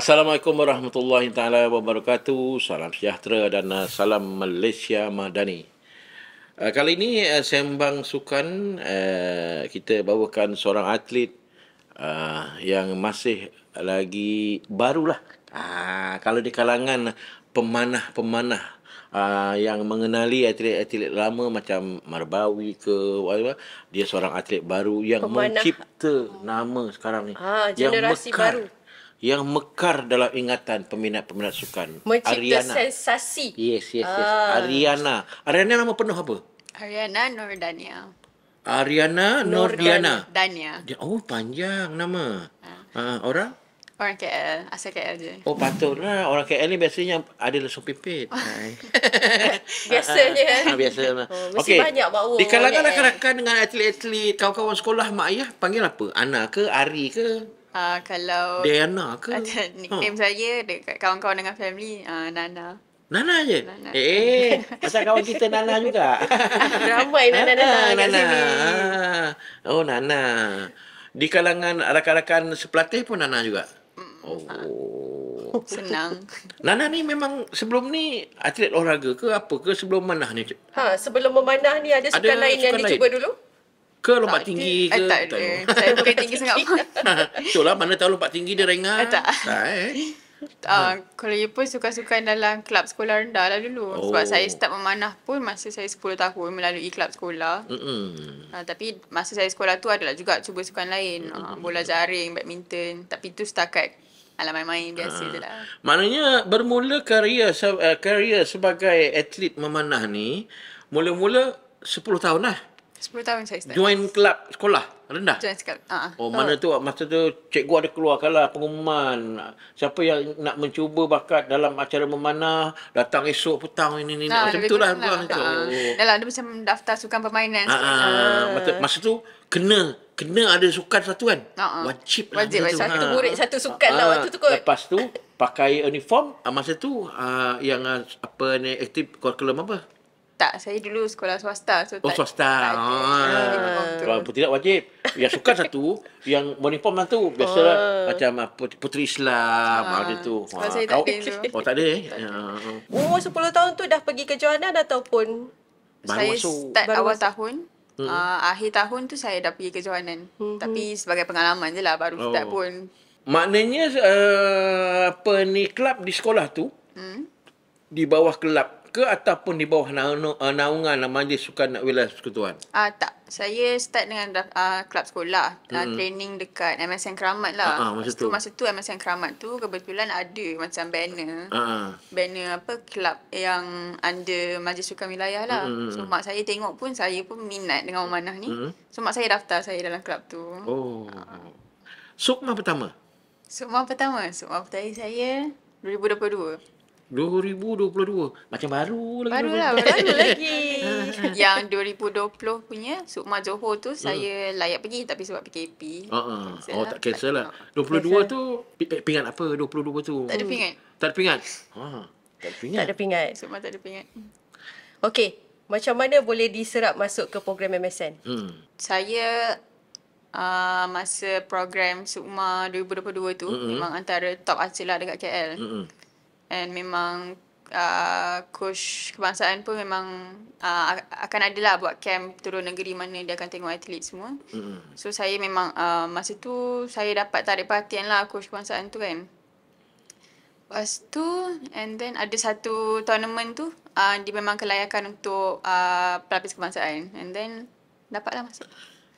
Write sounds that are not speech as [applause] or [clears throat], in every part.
Assalamualaikum warahmatullahi taala wabarakatuh. Salam sejahtera dan uh, salam Malaysia Madani. Uh, kali ini uh, sembang sukan kita bawakan seorang atlet yang masih lagi barulah. kalau di kalangan pemanah-pemanah yang mengenali atlet-atlet lama macam Marbawi ke dia seorang atlet baru yang pemanah. mencipta nama sekarang ni. Ha, generasi yang mekar. baru yang mekar dalam ingatan peminat-peminat sukan. Mencipta Ariana. sensasi. Yes, yes, yes. Ah. Ariana. Ariana nama penuh apa? Ariana Nordania. Ariana Nordiana. Nordania. Oh, panjang nama. Ah. Ah, orang? Orang KL. Asal KL je. Oh, patutlah. Orang KL ni biasanya ada lesung pipit. biasanya. Ah, ah. ah, biasanya. Oh, mesti okay. banyak bawa. Di kalangan rakan-rakan dengan atlet-atlet, kawan-kawan sekolah, mak ayah, panggil apa? Ana ke? Ari ke? uh, kalau Diana ke? [laughs] Nickname ha. saya dekat kawan-kawan dengan family uh, Nana. Nana je? Nana. Eh, eh. eh. [laughs] pasal kawan kita Nana juga. [laughs] Ramai Nana-Nana Nana. sini. Ah. Oh, Nana. Di kalangan rakan-rakan sepelatih pun Nana juga? Mm, oh. Senang. Nana ni memang sebelum ni atlet olahraga ke apa ke sebelum memanah ni? Ha, sebelum memanah ni ada sukan ada lain sukan yang dicuba dulu? ke lompat tak, tinggi ke eh, tak, tak eh, saya bukan tinggi sangat pun [laughs] betul lah mana tahu lompat tinggi dia ringan eh, tak, tak eh. Uh, kalau you pun suka suka dalam kelab sekolah rendah lah dulu oh. Sebab saya start memanah pun masa saya 10 tahun melalui kelab sekolah Hmm uh, Tapi masa saya sekolah tu adalah juga cuba sukan lain uh, Bola jaring, badminton Tapi tu setakat ala main-main biasa uh. Ah. je lah Maknanya bermula karya, uh, eh, karya sebagai atlet memanah ni Mula-mula 10 tahun lah 10 tahun saya start. Join club sekolah rendah? Join sekolah. Uh-huh. Ah. Oh, mana uh tu masa tu cikgu ada keluarkan lah pengumuman. Siapa yang nak mencuba bakat dalam acara memanah, datang esok petang ini, ini. Nah, macam tu lah. Uh-huh. Oh. Dalam dia macam daftar sukan permainan. Uh-huh. uh Masa, tu kena kena ada sukan satu kan? Uh-huh. Wajib lah. Wajib, wajib. Satu murid satu sukan uh-huh. lah waktu tu kot. Lepas tu pakai uniform, masa tu uh, yang uh, apa ni, aktif kurikulum apa? tak saya dulu sekolah swasta so oh, tak swasta tak ah. kalau pun tidak wajib Yang suka satu yang morning pom lah tu biasalah oh. macam ah, putri Islam ah. ada tu ha. saya kau tak ada, oh tak ada eh ya. umur 10 tahun tu dah pergi ke Johanan ataupun baru saya masuk. start baru awal masuk. tahun hmm. uh, akhir tahun tu saya dah pergi ke Johanan hmm. tapi sebagai pengalaman je lah baru oh. start pun maknanya uh, apa ni kelab di sekolah tu hmm. di bawah kelab ke ataupun di bawah uh, naungan majlis sukan wilayah persekutuan? Ah uh, tak. Saya start dengan uh, ah, kelab sekolah, mm. training dekat MSN Keramat lah. Uh-huh, masa tu. masa tu MSN Keramat tu kebetulan ada macam banner. Uh-huh. Banner apa kelab yang under majlis sukan wilayah lah. Mm. So mak saya tengok pun saya pun minat dengan Omanah ni. Mm. So mak saya daftar saya dalam kelab tu. Oh. Uh. Sukma pertama. Sukma pertama. Sukma pertama saya 2022. 2022 Macam baru lagi Baru lah Baru lagi [laughs] Yang 2020 punya Sukma Johor tu hmm. Saya layak pergi Tapi sebab PKP uh-huh. Ah, ah. Oh lah. tak cancel lah 22 cancel. tu eh, Pingat apa 22 tu Tak ada pingat Tak ada pingat ha, Tak ada pingat Tak ada pingat Sukma tak ada pingat Okay Macam mana boleh diserap Masuk ke program MSN hmm. Saya uh, Masa program Sukma 2022 tu hmm Memang antara top hasil lah Dekat KL Hmm And memang uh, coach kebangsaan pun memang uh, akan ada lah buat camp turun negeri mana dia akan tengok atlet semua. Mm-hmm. So saya memang uh, masa tu saya dapat tarik perhatian lah coach kebangsaan tu kan. Lepas tu and then ada satu tournament tu uh, dia memang kelayakan untuk uh, pelapis kebangsaan. And then dapat lah masuk.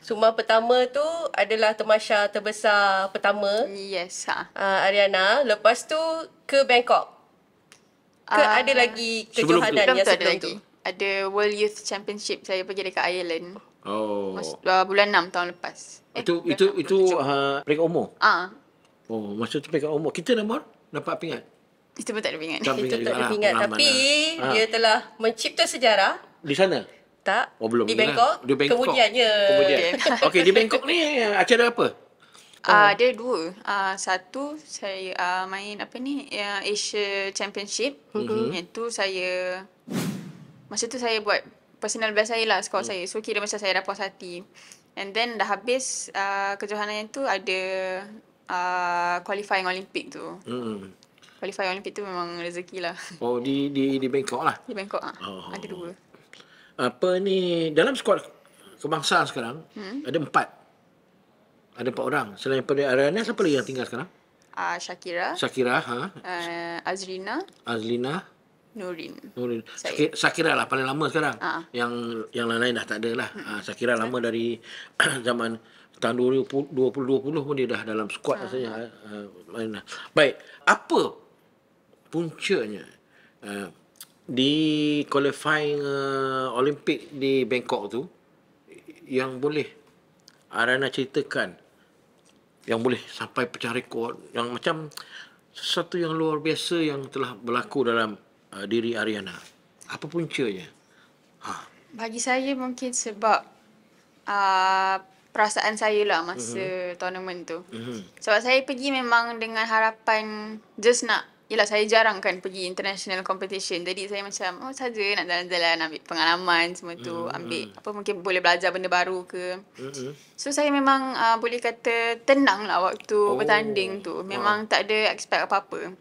Suma pertama tu adalah temasha terbesar pertama. Yes. Ha. Uh, Ariana. Lepas tu ke Bangkok ke uh, ada lagi kejohanan sebelum tu. ada lagi. Ada World Youth Championship saya pergi dekat Ireland. Oh. Masa, uh, bulan 6 tahun lepas. Eh, itu, itu itu itu ah, peringkat umur. Ah. Uh. Oh, masa tu peringkat umur. Kita nombor dapat pingat. Itu pun tak ada pingat. Tak itu tak ada pingat ah, tapi ha. dia telah mencipta sejarah di sana. Tak. Oh, belum di, lah. Bangkok. di Bangkok. Kemudiannya. Kemudian. Okey, di Bangkok ni eh, acara apa? Ah, uh, dia dua. Ah, uh, satu saya uh, main apa ni? Yang uh, Asia Championship. Mm-hmm. Yang tu saya masa tu saya buat personal best saya lah skor mm. saya. So kira macam saya dah puas hati. And then dah habis uh, kejohanan yang tu ada uh, qualifying Olympic tu. Mm. Qualifying Olympic tu memang rezeki lah. [laughs] Oh di di di Bangkok lah. Di Bangkok ah. Oh. Ada dua. Apa ni dalam skuad kebangsaan sekarang hmm? ada empat ada empat orang. Selain pada Ariana, siapa lagi yang tinggal sekarang? Uh, Shakira. Shakira, ha? Uh, Azrina. Azrina. Nurin. Nurin. Saya. Shakira lah paling lama sekarang. Uh. Yang yang lain-lain dah tak ada lah. Uh, Shakira lama dari [clears throat] zaman tahun 2020, 2020 pun dia dah dalam squad uh. rasanya. Uh, Baik, apa puncanya uh, di qualifying uh, Olympic di Bangkok tu yang boleh Arana ceritakan yang boleh sampai pecah rekod yang macam sesuatu yang luar biasa yang telah berlaku dalam uh, diri Ariana. Apa puncanya? Ha. Bagi saya mungkin sebab uh, perasaan saya lah masa mm-hmm. tournament tu. Mm-hmm. Sebab saya pergi memang dengan harapan just nak Yelah saya jarang kan pergi international competition Jadi saya macam Oh saja nak jalan-jalan Ambil pengalaman semua tu mm Ambil apa mungkin boleh belajar benda baru ke mm-hmm. So saya memang uh, boleh kata Tenang lah waktu oh. bertanding tu Memang ha. tak ada expect apa-apa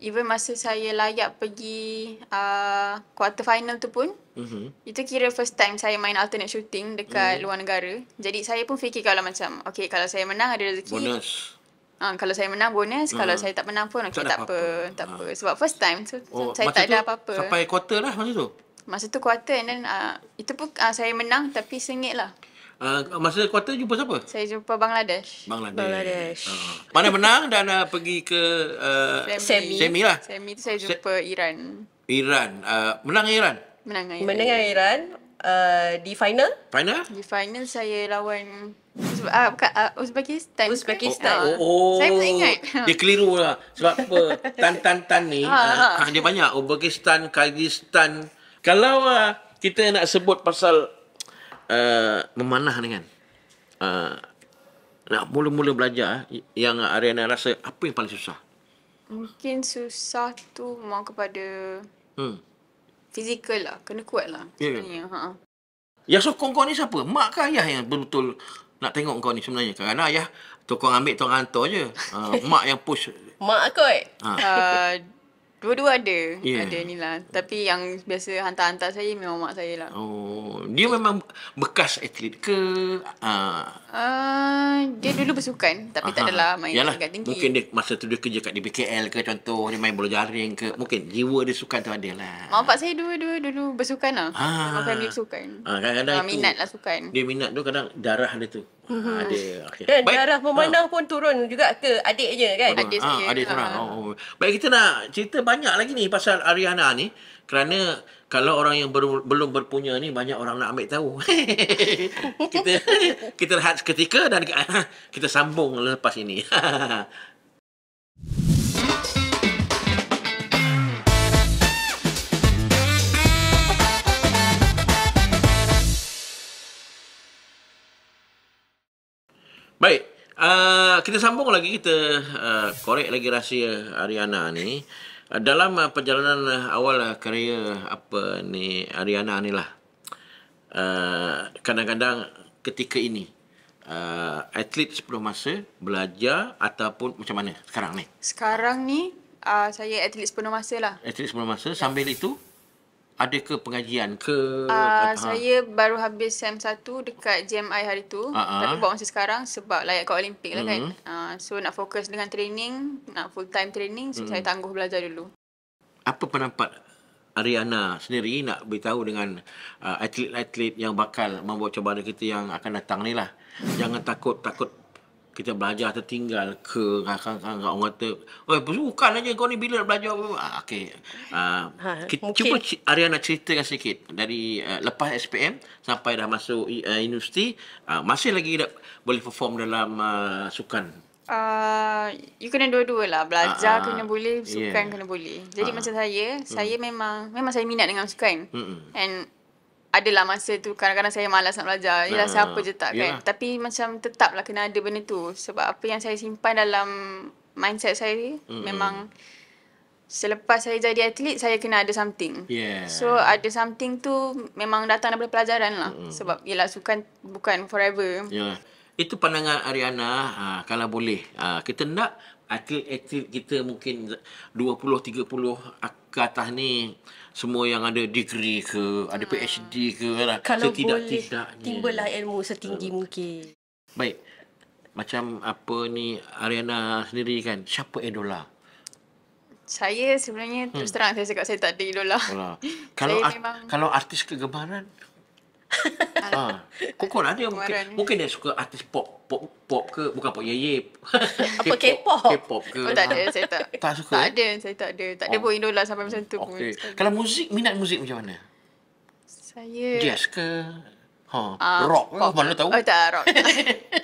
Even masa saya layak pergi uh, Quarter final tu pun mm-hmm. Itu kira first time saya main alternate shooting Dekat mm. luar negara Jadi saya pun fikir kalau macam Okay kalau saya menang ada rezeki Bonus Ha, kalau saya menang bonus, kalau ah. saya tak menang pun okey tak, tak apa. apa, apa. Tak ha. apa. Sebab first time so oh, saya tak tu, ada apa-apa. Sampai quarter lah masa tu. Masa tu quarter and then uh, itu pun uh, saya menang tapi sengit lah. Uh, masa kuartal jumpa siapa? Saya jumpa Bangladesh. Bangladesh. Bangladesh. Uh, mana menang dan uh, pergi ke uh, semi. semi lah. Semi tu saya jumpa Se- Iran. Iran. Uh, menang Iran? Menang Iran. Menang Iran uh, di final. Final? Di final saya lawan ah, ah, Uzbekistan. Uzbekistan. Oh, oh, oh. Saya tak ingat. Dia keliru lah. Sebab apa? Tan Tan Tan ni. Ha, ha. ha. Dia banyak. Uzbekistan, Kyrgyzstan. Kalau uh, kita nak sebut pasal uh, memanah ni kan. Uh, nak mula-mula belajar yang Ariana rasa apa yang paling susah? Mungkin susah tu memang kepada hmm. Fizikal lah. Kena kuat lah. Yeah. Yang sokong kau ni siapa? Mak ke ayah yang betul nak tengok kau ni sebenarnya? Kerana ayah tokong ambil, tokong hantar je. Uh, [laughs] mak yang push. Mak kot. Ha. Uh, Dua-dua ada. Yeah. Ada ni lah. Tapi yang biasa hantar-hantar saya memang mak saya lah. Oh. Dia memang bekas atlet ke? Uh, Ah, dia dulu bersukan tapi Aha. tak adalah main Yalah. tingkat tinggi. Mungkin dia masa tu dia kerja kat DBKL ke contoh dia main bola jaring ke mungkin jiwa dia sukan tu ada lah. Mak bapak saya dua-dua dulu bersukan lah. Ha. Mak family bersukan. Ha. Ah, kadang-kadang ha, minat lah sukan. Dia minat tu kadang darah dia tu. Mhm. Ada. Okay. Dan darah memandang ha. pun turun juga ke adik adiknya kan? Adik saya. adik ha. Oh, oh. Baik kita nak cerita banyak lagi ni pasal Ariana ni kerana kalau orang yang ber, belum berpunya ni banyak orang nak ambil tahu. [laughs] kita kita rehat seketika dan [laughs] kita sambung lepas ini. [laughs] Baik, uh, kita sambung lagi kita uh, korek lagi rahsia Ariana ni. Eh, dalam uh, perjalanan eh, awal uh, karya apa ni Ariana ni lah kadang-kadang uh, ketika ini uh, atlet sepenuh masa belajar ataupun macam mana sekarang ni sekarang ni uh, saya atlet sepenuh masa lah atlet sepenuh masa sambil itu ada ke pengajian ke uh, saya baru habis sem 1 dekat JMI hari tu uh-huh. tapi buat masa sekarang sebab layak kat olimpik lah uh-huh. kan uh, so nak fokus dengan training nak full time training so uh-huh. saya hmm. tangguh belajar dulu apa pendapat Ariana sendiri nak beritahu dengan uh, atlet-atlet yang bakal membawa cabaran kita yang akan datang ni lah jangan takut takut kita belajar tertinggal ke kadang-kadang orang kata oi bukan aja kau ni bila nak belajar ah, okey uh, ha, cuba Arya nak ceritakan sikit dari uh, lepas SPM sampai dah masuk uh, universiti uh, masih lagi dah, boleh perform dalam uh, sukan Uh, you kena dua-dua lah Belajar uh, kena boleh Sukan yeah. kena boleh Jadi uh, macam saya uh, Saya hmm. memang Memang saya minat dengan sukan uh, And adalah masa tu kadang-kadang saya malas nak belajar. Yalah, nah, siapa je tak kan. Tapi macam tetaplah kena ada benda tu. Sebab apa yang saya simpan dalam mindset saya ni, memang selepas saya jadi atlet, saya kena ada something. Yeah. So, ada something tu memang datang daripada pelajaran lah. Mm-mm. Sebab, yelah, sukan bukan forever. Yeah. Itu pandangan Ariana, ha, kalau boleh. Ha, kita nak atlet-atlet kita mungkin 20, 30 ke atas ni semua yang ada degree ke ada hmm. PhD ke lah, kalau tidak tidak timbullah ilmu setinggi hmm. mungkin baik macam apa ni Ariana sendiri kan siapa idola saya sebenarnya hmm. terus terang saya cakap saya tak ada idola [laughs] kalau saya memang... kalau artis kegemaran ha. Ah, ah, Kokon ada yang mungkin, mungkin dia suka artis pop pop pop ke bukan pop ye ye [laughs] apa K-pop ke oh, tak ada saya tak [laughs] tak suka tak eh? ada saya tak ada tak ada oh. pun idola sampai macam tu okay. pun kalau muzik minat muzik macam mana saya jazz ke ha uh, rock pop. mana tahu oh, tak rock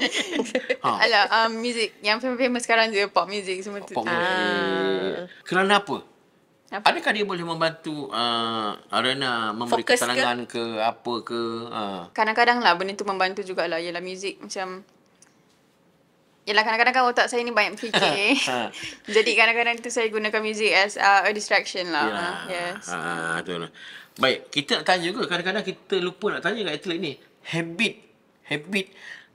[laughs] ha ala um, music yang famous sekarang je pop music semua tu pop ah. kerana apa apa? Adakah dia boleh membantu uh, Arena memberi Fokus ke? ke apa ke? Uh. Kadang-kadang lah benda tu membantu jugalah. Yelah muzik macam... Yelah kadang-kadang kan otak saya ni banyak fikir. [laughs] Ha. Jadi kadang-kadang tu saya gunakan muzik as uh, a distraction lah. Ya. Yeah. Uh, yes. Uh, lah. Baik, kita nak tanya juga. Kadang-kadang kita lupa nak tanya kat atlet ni. Habit. Habit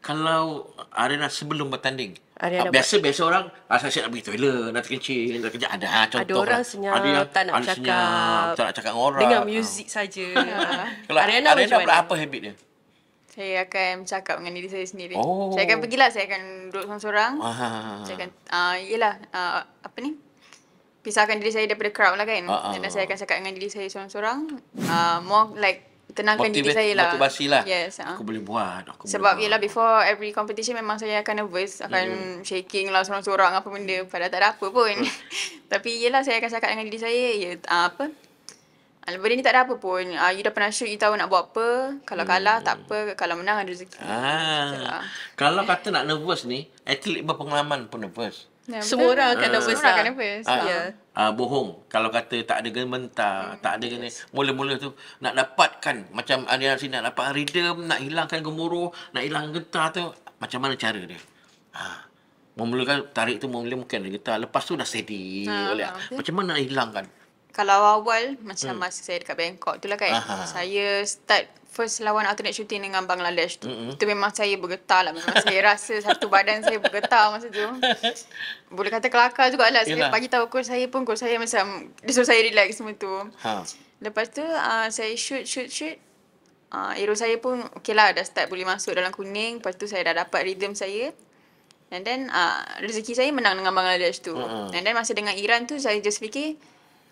kalau Arena sebelum bertanding. Ariana ah, ha, biasa biasa orang rasa ah, saya nak pergi toilet, nak terkencing, nak kerja ada ah, contoh. Ada orang kan. senyap, ada yang, tak nak cakap. Senyap, tak nak cakap dengan orang. Dengan muzik saja. [laughs] Ya. Kalau Ariana, macam mana? apa habit dia? Saya akan cakap dengan diri saya sendiri. Oh. Saya akan pergi lah saya akan duduk seorang-seorang. Saya akan, uh, yelah, uh, apa ni? Pisahkan diri saya daripada crowd lah kan. Ah, ah. Dan saya akan cakap dengan diri saya seorang-seorang. Uh, more like tenangkan Motivate, diri saya lah. Motivasi lah. Yes. Ah. Aku uh. boleh buat. Aku Sebab boleh yelah, buat. before every competition memang saya akan nervous. Akan yeah. shaking lah sorang-sorang apa benda. Padahal tak ada apa pun. Mm. [laughs] Tapi yelah, saya akan cakap dengan diri saya, ya, uh, apa? Ah, benda ni tak ada apa pun. Uh, you dah pernah shoot, you tahu nak buat apa. Kalau hmm. kalah, tak apa. Kalau menang, ada rezeki. Ah. Kalau kata nak nervous ni, atlet berpengalaman pun nervous. Yeah, semua orang akan nervous lah. Semua orang akan lah. nervous. Ah, ya. ah, bohong. Kalau kata tak ada gementar, mm tak ada gementar. Mula-mula tu nak dapatkan, macam Adina sini nak dapat rhythm, nak hilangkan gemuruh, nak hilangkan getah tu, macam mana cara dia? Ha. Memulakan tarik tu mula mungkin ada getah. Lepas tu dah steady. Ha, Okay. Macam mana nak hilangkan? Kalau awal, macam hmm. masa saya dekat Bangkok tu lah kan. Aha. Saya start first lawan alternate shooting dengan Bangladesh tu. Mm-hmm. Itu memang saya bergetar lah. Memang saya rasa satu badan saya bergetar masa tu. [laughs] Boleh kata kelakar juga lah. Saya bagi tahu coach saya pun coach saya macam dia suruh saya relax semua tu. Ha. Lepas tu uh, saya shoot, shoot, shoot. Uh, ah, Aero saya pun okey lah dah start boleh masuk dalam kuning. Lepas tu saya dah dapat rhythm saya. And then uh, rezeki saya menang dengan Bangladesh tu. Mm-hmm. And then masa dengan Iran tu saya just fikir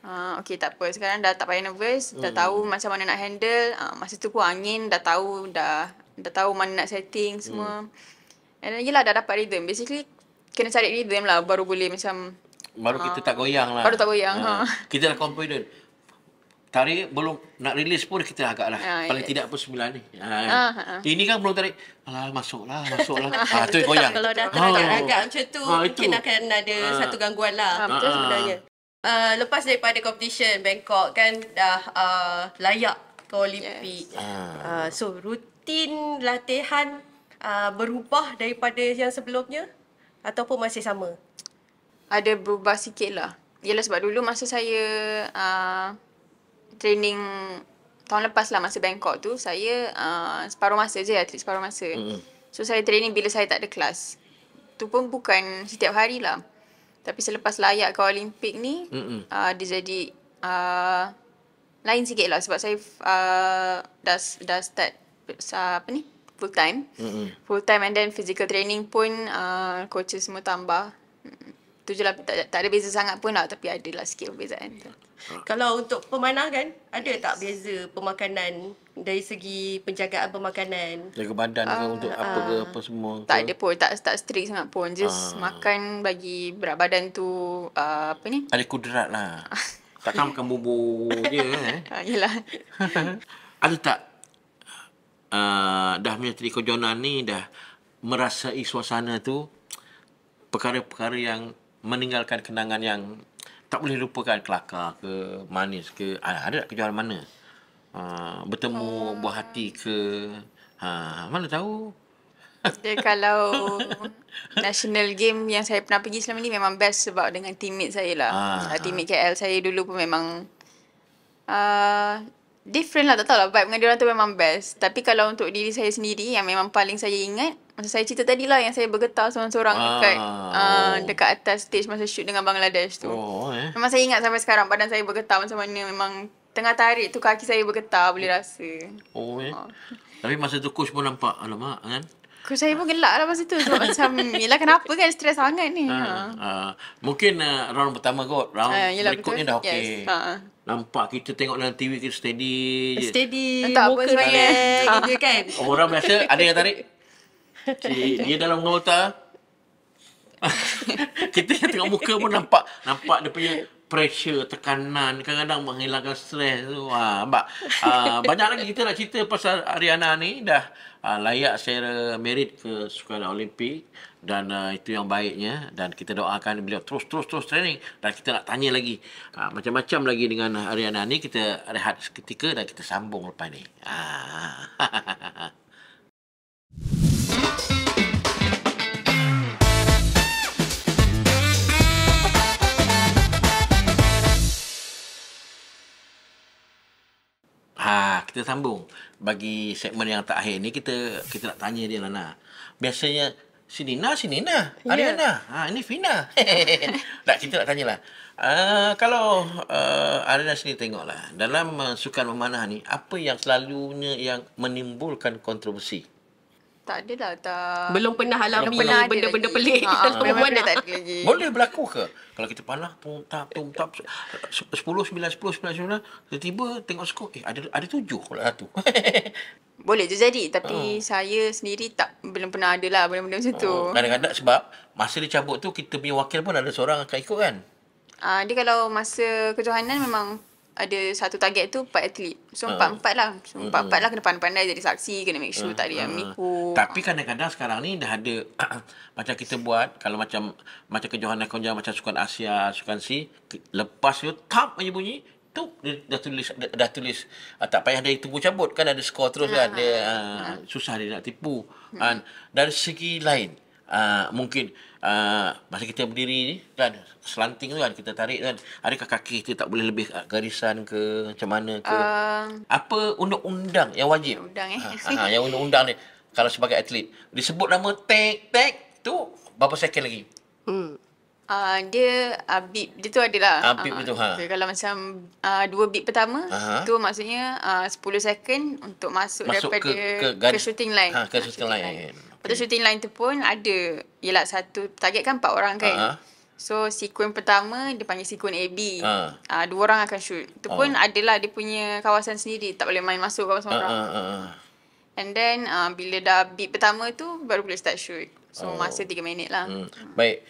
Ah, okay, tak apa. Sekarang dah tak payah nervous. Dah hmm. tahu macam mana nak handle. Ah, masa tu pun angin. Dah tahu. Dah dah tahu mana nak setting semua. Mm. And then, yelah dah dapat rhythm. Basically, kena cari rhythm lah. Baru boleh macam... Baru ah, kita tak goyang lah. Baru tak goyang. Ha. ha. Kita dah confident. Tarik belum nak release pun kita agak lah. Ha, ah, Paling yes. Ya, ya. tidak pun sembilan ni. Ha. Ha, ha. Ini kan belum tarik. Alah, masuklah, masuklah. ha, [laughs] ha tu goyang. Kalau dah tarik ha. agak macam tu, ha, mungkin akan ada ha. satu gangguan lah. Ha, betul ha. sebenarnya uh, lepas daripada competition Bangkok kan dah uh, layak ke Olimpik. Yes. Uh. Uh, so rutin latihan uh, berubah daripada yang sebelumnya ataupun masih sama? Ada berubah sikit lah. Yalah sebab dulu masa saya uh, training tahun lepas lah masa Bangkok tu saya uh, separuh masa je lah, separuh masa. Mm. So saya training bila saya tak ada kelas. Tu pun bukan setiap hari lah. Tapi selepas layak ke Olimpik ni, mm-hmm. uh, dia jadi uh, lain sikit lah. Sebab saya uh, dah, dah start uh, apa ni? full time. Mm-hmm. Full time and then physical training pun uh, coaches semua tambah tu je lah tak, tak ada beza sangat pun lah tapi ada lah sikit perbezaan tu. Kalau untuk pemanah kan ada yes. tak beza pemakanan dari segi penjagaan pemakanan? Jaga badan uh, ke untuk uh, apa ke ah. apa semua ke? Tak ada pun tak tak strict sangat pun just uh. makan bagi berat badan tu uh, apa ni? Ada kudrat lah. [laughs] Takkan makan bubur je eh. yelah. [laughs] ada tak uh, dah menteri kejohanan ni dah merasai suasana tu perkara-perkara yang meninggalkan kenangan yang tak boleh lupakan kelakar ke manis ke ah, ada tak kejuaraan mana uh, bertemu hmm. buah hati ke ha, mana tahu dia kalau [laughs] national game yang saya pernah pergi selama ni memang best sebab dengan teammate saya lah. Ah. Teammate KL saya dulu pun memang uh, Different lah, tak lah, Vibe dengan diorang tu memang best. Tapi kalau untuk diri saya sendiri, yang memang paling saya ingat, masa saya cerita tadi lah yang saya bergetar seorang-seorang ah, dekat, ah, oh. uh, dekat atas stage masa shoot dengan Bangladesh tu. Oh, eh. Memang saya ingat sampai sekarang badan saya bergetar macam mana memang tengah tarik tu kaki saya bergetar boleh rasa. Oh, eh. oh. Tapi masa tu coach pun nampak, alamak kan. Coach saya pun gelak lah masa tu. Sebab [laughs] macam, yelah kenapa kan stres sangat ni. Ah, ha, ha. Ha. Mungkin uh, round pertama kot, round uh, berikutnya dah okey. Yes. Ha. Nampak kita tengok dalam TV kita steady je. Steady. Entah muka apa sebenarnya. Gitu kan. [laughs] Orang biasa ada yang tarik. Cik, dia dalam ngota. [laughs] [laughs] kita yang tengok muka pun nampak. Nampak dia punya pressure tekanan kadang-kadang menghilangkan stres tu ha, bak, ha, ah, banyak lagi kita nak cerita pasal Ariana ni dah ha, layak secara merit ke sukan Olimpik dan uh, itu yang baiknya dan kita doakan beliau terus terus terus training dan kita nak tanya lagi ha, macam-macam lagi dengan Ariana ni kita rehat seketika dan kita sambung lepas ni ha. [laughs] Ha, kita sambung. Bagi segmen yang tak akhir ni kita kita nak tanya dia Nana. Biasanya si Nina, si Nina. Yeah. Ariana. Ya. Ha, ini Fina. [laughs] tak kita nak tanyalah. Uh, ah, kalau uh, ah, Ariana sendiri tengoklah dalam uh, sukan memanah ni apa yang selalunya yang menimbulkan kontroversi? Tak ada lah tak. Belum pernah alami belum benda-benda pelik ha, ha dalam perempuan tak ada lagi. Boleh berlaku ke? Kalau kita panah tung tap tung tap 10 9 10 9 9 tiba tengok skor eh ada ada 7 kalau satu. [laughs] Boleh tu jadi tapi ha. saya sendiri tak belum pernah ada lah benda-benda macam tu. Oh, kadang-kadang sebab masa dia cabut tu kita punya wakil pun ada seorang akan ikut kan. Ah uh, dia kalau masa kejohanan memang ada satu target tu empat atlet. So ah. empat-empat uh, lah. So empat-empat uh, lah kena pandai-pandai jadi saksi, kena make sure uh, tak ada uh, yang Tapi kadang-kadang sekarang ni dah ada [clears throat] macam kita buat kalau macam macam kejohanan Nakonja macam sukan Asia, sukan C lepas tu tap aja bunyi tu dah tulis dah, dah tulis uh, tak payah dari tunggu cabut kan ada skor terus uh, kan ah, dia uh, uh, susah dia nak tipu. Uh, uh, dari segi lain Ah, mungkin uh, masa kita berdiri ni kan selanting tu kan kita tarik kan adakah kaki kita tak boleh lebih ah, garisan ke macam mana ke uh, apa undang-undang yang wajib undang eh ha, ha, yang undang-undang ni kalau sebagai atlet disebut nama tek tek tu berapa second lagi hmm Uh, dia uh, beep dia tu adalah uh, beep uh, tu, ha. okay, kalau macam uh, dua beep pertama uh-huh. tu maksudnya uh, 10 second untuk masuk, masuk daripada ke, ke, ke, shooting line ha, ke shooting line, line. Lepas hmm. shooting line tu pun ada Yelah satu target kan empat orang kan uh-huh. So sequence pertama dia panggil sequence AB uh. Ah. Uh, Dua orang akan shoot Tu pun uh. adalah dia punya kawasan sendiri Tak boleh main masuk kawasan uh-huh. orang uh-huh. And then uh, bila dah beat pertama tu Baru boleh start shoot So oh. masa tiga minit lah hmm. Baik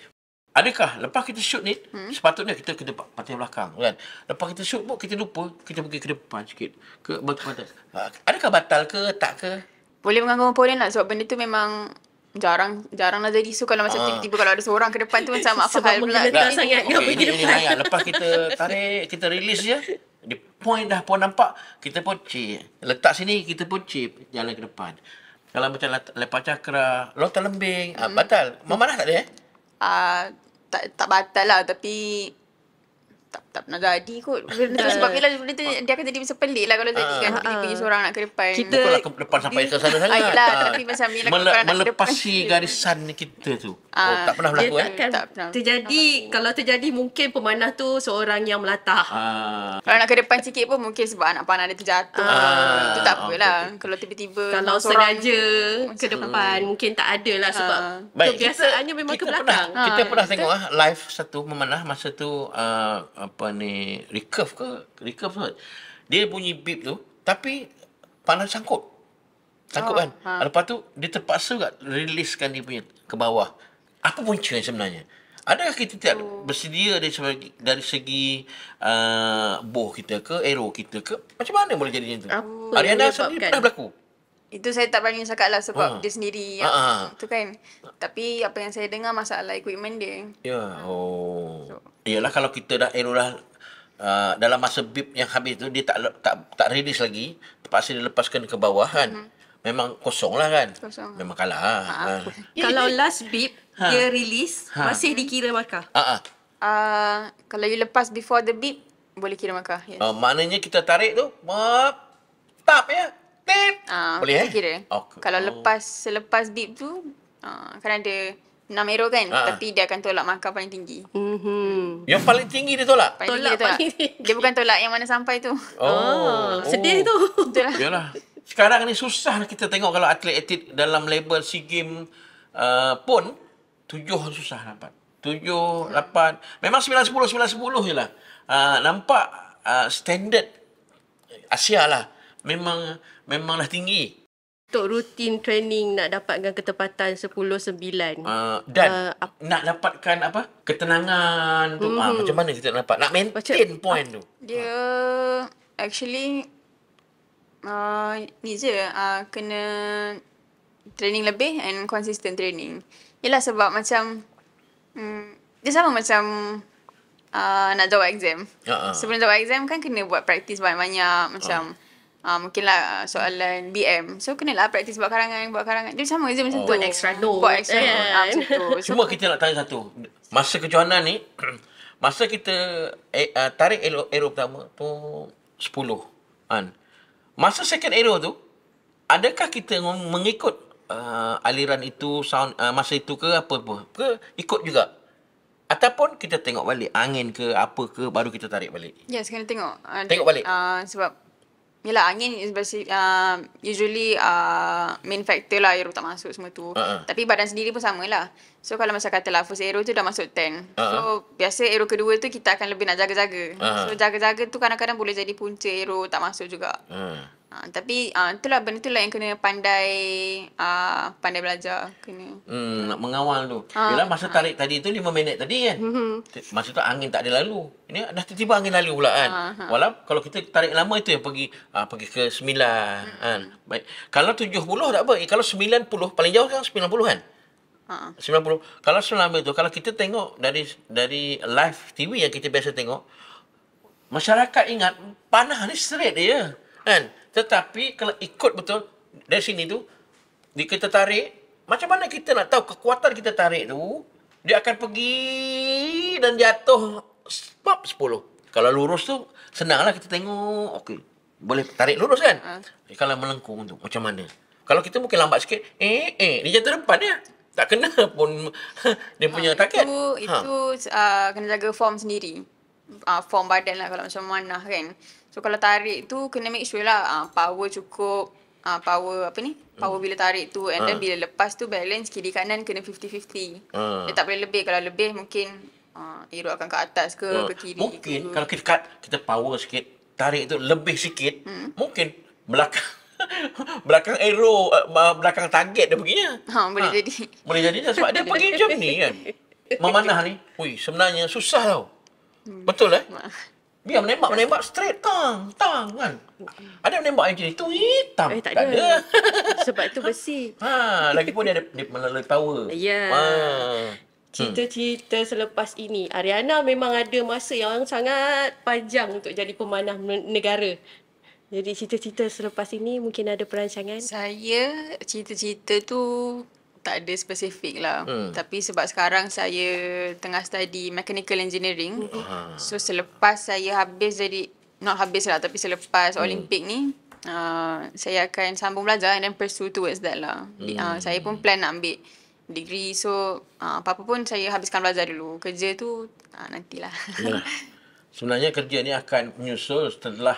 Adakah lepas kita shoot ni hmm? Sepatutnya kita ke depan Pantai belakang kan Lepas kita shoot pun kita lupa Kita pergi ke depan sikit Ke batu-batu [laughs] Adakah batal ke tak ke boleh mengganggu orang lain lah sebab benda tu memang jarang jarang lah jadi so kalau macam uh. tiba-tiba kalau ada seorang ke depan tu macam sebab apa hal pula sebab sangat eh, ini, ini lepas kita tarik kita release je dia point dah pun nampak kita pun cip letak sini kita pun cip jalan ke depan kalau macam lepas cakra lo terlembing ah, hmm. batal memanah tak dia eh? Ah, tak batal lah tapi tak tak nak jadi kot [laughs] benda tu sebab eh. bila benda tu ah. dia akan jadi macam pelik lah kalau jadi ah. kan uh, pergi seorang nak ke depan kita Bukanlah ke depan sampai ke sana sana ayolah tapi macam ni lah mele- lah melepasi [laughs] garisan kita tu uh, oh, tak pernah berlaku eh kan tak pernah terjadi berlaku. kalau terjadi mungkin pemanah tu seorang yang melatah uh, kalau nak ke depan sikit pun mungkin sebab anak panah dia terjatuh uh, tu tak apalah okay. kalau tiba-tiba kalau sengaja ke depan uh, mungkin tak ada lah sebab kebiasaannya memang ke belakang kita pernah tengok live satu memanah masa tu uh, apa ni recurve ke recurve tu dia bunyi beep tu tapi panas sangkut sangkut oh, kan ha. lepas tu dia terpaksa juga releasekan dia punya ke bawah apa punca sebenarnya adakah kita tidak oh. bersedia dari segi, dari segi uh, boh kita ke arrow kita ke macam mana boleh jadi macam tu apa Ariana sendiri pernah berlaku itu saya tak berani cakap lah sebab ha. dia sendiri ha. yang ha. tu kan. Tapi apa yang saya dengar masalah equipment dia. Ya, oh. Iyalah so. kalau kita dah error lah uh, dalam masa beep yang habis tu dia tak tak tak release lagi, terpaksa dilepaskan ke bawah kan. Ha. Memang kosong lah kan. Kosong. Memang kalah. Ha. Ha. kalau last beep ha. dia release ha. masih dikira bakar. Ha. Ha. Uh, kalau you lepas before the beep boleh kira makar. Yes. Uh, maknanya kita tarik tu, uh, tap ya beep. Ah, boleh eh? Kira. Okay. Oh, kalau oh. lepas selepas beep tu, ah, kan ada enam error kan? Ah. Tapi dia akan tolak markah paling tinggi. Mm-hmm. Yang paling tinggi dia tolak? Paling tolak, tinggi dia tolak. Paling tinggi. Dia bukan tolak yang mana sampai tu. Oh. oh. Sedih tu. Betul [laughs] Yalah. Sekarang ni susah kita tengok kalau atlet-atlet dalam label SEA Games uh, pun tujuh susah dapat. Tujuh, lapan. Memang sembilan sepuluh, sembilan sepuluh je lah. Uh, nampak uh, standard Asia lah. Memang memanglah tinggi. Untuk rutin training nak dapatkan ketepatan 10-9. Ah, dan uh, nak dapatkan apa ketenangan tu. Mm-hmm. Uh, macam mana kita nak dapat? Nak maintain macam, point tu. Dia uh. actually uh, ni je. Uh, kena training lebih and consistent training. Yelah sebab macam um, dia sama macam uh, nak jawab exam. Uh-uh. Sebelum jawab exam kan kena buat praktis banyak-banyak. Macam uh uh, ah, mungkinlah soalan BM. So kenalah practice buat karangan, buat karangan. Dia sama je macam oh. tu. Buat extra note. Buat extra note. Yeah. Uh, [laughs] so, Cuma kita nak tanya satu. Masa kejohanan ni, [clears throat] masa kita eh, uh, tarik aero, aero pertama tu sepuluh Kan? Masa second aero tu, adakah kita mengikut uh, aliran itu sound uh, masa itu ke apa apa ke ikut juga ataupun kita tengok balik angin ke apa ke baru kita tarik balik yes kena tengok uh, tengok balik uh, sebab Yelah angin is basic, uh, usually uh, main factor lah aerob tak masuk semua tu. Uh-huh. Tapi badan sendiri pun sama lah. So kalau masa macam katalah first aerob tu dah masuk tank. Uh-huh. So biasa aerob kedua tu kita akan lebih nak jaga-jaga. Uh-huh. So jaga-jaga tu kadang-kadang boleh jadi punca aerob tak masuk juga. Uh-huh. Ah, tapi uh, itulah benda itulah yang kena pandai uh, pandai belajar kena. Hmm nak mengawal tu. Bila uh, masa tarik uh. tadi tu lima minit tadi kan. uh Masa tu angin tak ada lalu. Ini dah tiba-tiba angin lalu pula kan. Uh-huh. Walaupun kalau kita tarik lama itu yang pergi uh, pergi ke sembilan. uh-huh. kan. Baik. Kalau 70 tak apa. Eh, kalau puluh paling jauh kan 90 kan. Sembilan puluh. Kalau selama itu kalau kita tengok dari dari live TV yang kita biasa tengok masyarakat ingat panah ni straight dia kan. Tetapi kalau ikut betul dari sini tu, kita tarik, macam mana kita nak tahu kekuatan kita tarik tu, dia akan pergi dan jatuh sebab 10. Kalau lurus tu, senanglah kita tengok. Okey. Boleh tarik lurus kan? Uh. Ah. Eh, kalau melengkung tu, macam mana? Kalau kita mungkin lambat sikit, eh, eh, dia jatuh depan ya. Tak kena pun [laughs] dia punya ha, target. Itu, ha. itu uh, kena jaga form sendiri uh, form badan lah kalau macam mana kan. So kalau tarik tu kena make sure lah uh, power cukup uh, power apa ni? Power bila tarik tu and uh. then bila lepas tu balance kiri kanan kena 50-50. Uh. Dia tak boleh lebih kalau lebih mungkin uh, aero akan ke atas ke uh. ke kiri. Mungkin ke. kalau kita cut, kita power sikit, tarik tu lebih sikit, hmm. mungkin belakang [laughs] belakang aero uh, eh, belakang target dia perginya. Ha, boleh ha. jadi. Boleh jadi lah sebab dia pergi jam ni kan. [laughs] Memanah ni. Ui, sebenarnya susah tau. Hmm. Betul eh? Biar menembak, menembak straight tang, tang kan. Ada menembak yang tu hitam. Eh, tak, tak ada. ada. [laughs] Sebab itu besi. Ha, lagi pun dia ada dia melalui power. Ya. Yeah. Ha. Cita-cita hmm. selepas ini, Ariana memang ada masa yang sangat panjang untuk jadi pemanah negara. Jadi cita-cita selepas ini mungkin ada perancangan? Saya cita-cita tu tak ada spesifik lah. Hmm. Tapi sebab sekarang saya tengah study mechanical engineering. Uh-huh. So selepas saya habis jadi, not habis lah tapi selepas hmm. Olympic ni, uh, saya akan sambung belajar and then pursue towards that lah. Uh, hmm. Uh, saya pun plan nak ambil degree. So uh, apa-apa pun saya habiskan belajar dulu. Kerja tu uh, nantilah. Yeah. [laughs] Sebenarnya kerja ni akan menyusul setelah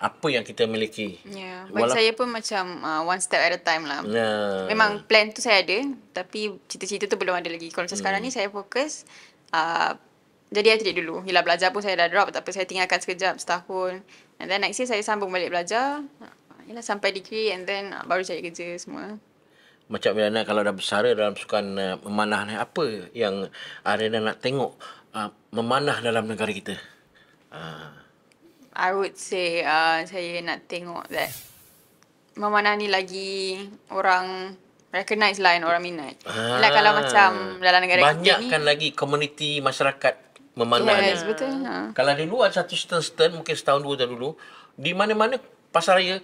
apa yang kita miliki. Ya. Yeah. Walau... Saya pun macam uh, one step at a time lah. Yeah. Memang plan tu saya ada tapi cita-cita tu belum ada lagi. Kalau macam hmm. sekarang ni saya fokus uh, jadi atlet dulu. Yelah belajar pun saya dah drop tapi saya tinggalkan sekejap setahun. And then next year saya sambung balik belajar. Uh, yelah sampai degree and then uh, baru cari kerja semua. Macam Milana kalau dah bersara dalam sukan uh, memanah ni apa yang Arena nak tengok uh, memanah dalam negara kita? Uh. I would say uh, saya nak tengok that Memanah ni lagi orang recognize lah orang minat. Ah, like kalau macam dalam negara kita ni. Banyakkan lagi community masyarakat memanah yes, ni. Yes, betul. Ha. Kalau dulu ada satu stern-stern mungkin setahun dua dahulu. Di mana-mana pasaraya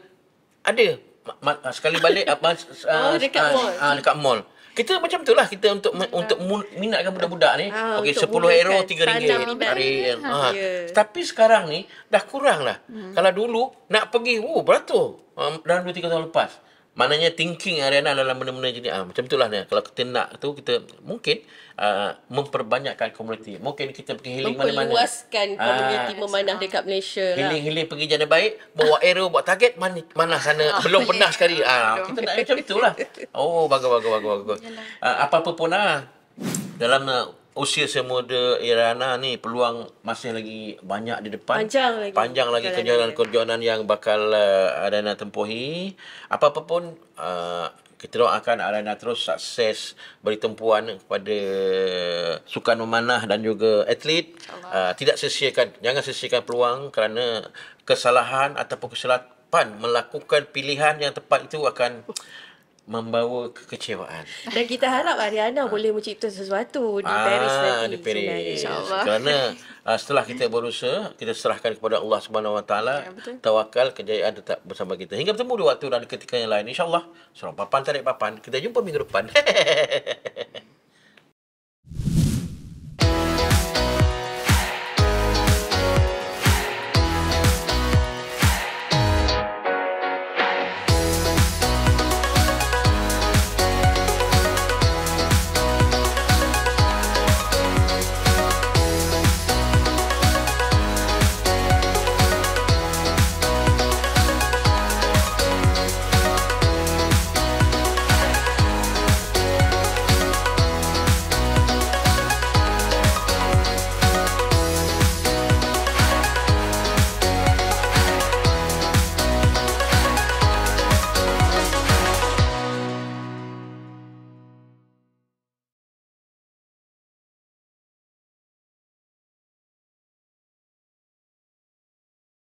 ada. Ma- ma- sekali balik. [laughs] apa, uh, oh, dekat uh, mall. Uh, dekat mall kita macam tu lah kita untuk Minat. untuk minatkan budak-budak ni. Ha, Okey 10 euro 3 ringgit hari. Ha. Ha. Yeah. Tapi sekarang ni dah kurang lah. Hmm. Kalau dulu nak pergi oh uh, beratur um, dalam 2 3 tahun lepas. Maknanya thinking Ariana dalam benda-benda jadi, ah, Macam itulah ni Kalau kita nak tu Kita mungkin uh, Memperbanyakkan komuniti Mungkin kita pergi healing mana-mana Memperluaskan ah, komuniti ah, memanah dekat Malaysia lah. Healing-healing pergi jalan baik Bawa aero buat target mana, mana sana [laughs] ah, Belum boleh. pernah sekali ah, Kita nak macam itulah Oh bagus-bagus bagus, bagus, bagus, ah, Apa-apa pun lah Dalam uh, usia semuda Irana ni peluang masih lagi banyak di depan. Panjang lagi. Panjang lagi kejuanan-kejuanan yang bakal uh, Arana tempuhi. Apa-apa pun uh, kita doakan Irana terus sukses beri tempuan kepada sukan memanah dan juga atlet. Uh, tidak sesiakan, jangan sesiakan peluang kerana kesalahan ataupun kesalahan melakukan pilihan yang tepat itu akan membawa kekecewaan. Dan kita harap Ariana ha. boleh mencipta sesuatu di ah, Paris nanti. Di Paris. InsyaAllah. Kerana uh, setelah kita berusaha, kita serahkan kepada Allah Subhanahu Wa Taala. Ya, tawakal kejayaan tetap bersama kita. Hingga bertemu di waktu dan ketika yang lain. Allah. Seorang Papan Tarik Papan. Kita jumpa minggu depan. [laughs]